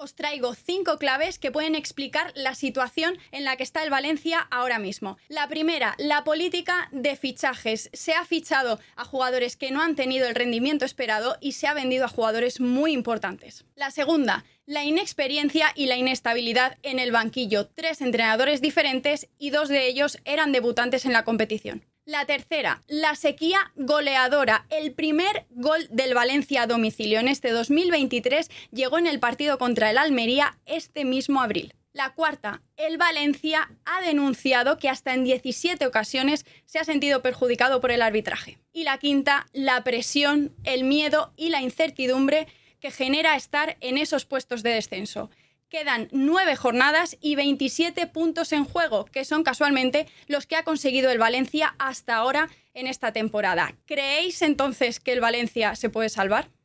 os traigo cinco claves que pueden explicar la situación en la que está el Valencia ahora mismo. La primera, la política de fichajes. Se ha fichado a jugadores que no han tenido el rendimiento esperado y se ha vendido a jugadores muy importantes. La segunda, la inexperiencia y la inestabilidad en el banquillo. Tres entrenadores diferentes y dos de ellos eran debutantes en la competición. La tercera, la sequía goleadora. El primer gol del Valencia a domicilio en este 2023 llegó en el partido contra el Almería este mismo abril. La cuarta, el Valencia ha denunciado que hasta en 17 ocasiones se ha sentido perjudicado por el arbitraje. Y la quinta, la presión, el miedo y la incertidumbre que genera estar en esos puestos de descenso. Quedan nueve jornadas y 27 puntos en juego, que son casualmente los que ha conseguido el Valencia hasta ahora en esta temporada. ¿Creéis entonces que el Valencia se puede salvar?